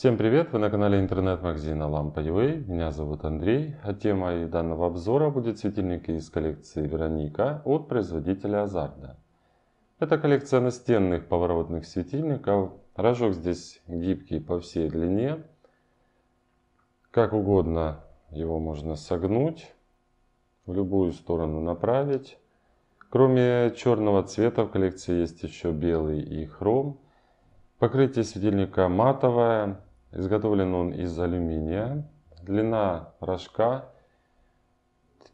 Всем привет! Вы на канале интернет-магазина Lampa.ua. Меня зовут Андрей. А тема данного обзора будет светильники из коллекции Вероника от производителя Азарда. Это коллекция настенных поворотных светильников. Рожок здесь гибкий по всей длине. Как угодно его можно согнуть, в любую сторону направить. Кроме черного цвета в коллекции есть еще белый и хром. Покрытие светильника матовое, Изготовлен он из алюминия. Длина рожка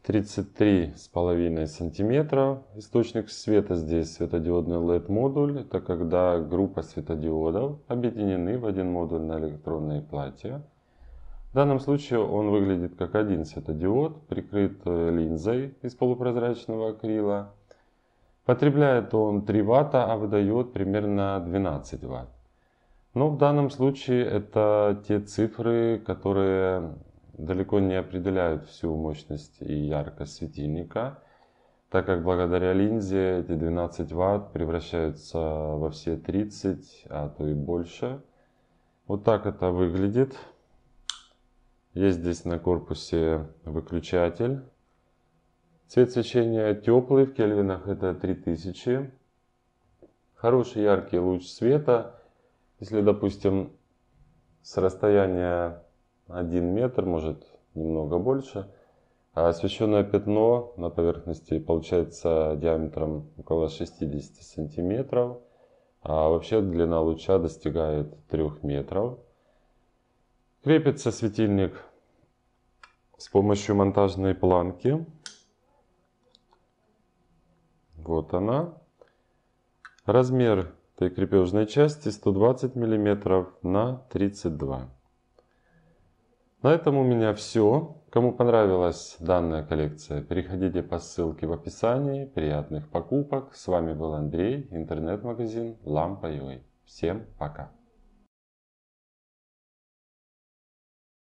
33,5 см. Источник света здесь светодиодный LED-модуль. Это когда группа светодиодов объединены в один модуль на электронные платья. В данном случае он выглядит как один светодиод, прикрыт э, линзой из полупрозрачного акрила. Потребляет он 3 ватта, а выдает примерно 12 ватт. Но в данном случае это те цифры, которые далеко не определяют всю мощность и яркость светильника, так как благодаря линзе эти 12 ватт превращаются во все 30, а то и больше. Вот так это выглядит. Есть здесь на корпусе выключатель. Цвет свечения теплый, в кельвинах это 3000. Хороший яркий луч света – если, допустим, с расстояния 1 метр, может немного больше, а освещенное пятно на поверхности получается диаметром около 60 сантиметров, а вообще длина луча достигает 3 метров. Крепится светильник с помощью монтажной планки. Вот она. Размер той крепежной части 120 мм на 32 на этом у меня все. Кому понравилась данная коллекция, переходите по ссылке в описании. Приятных покупок. С вами был Андрей, интернет-магазин Лампа.ua. Всем пока.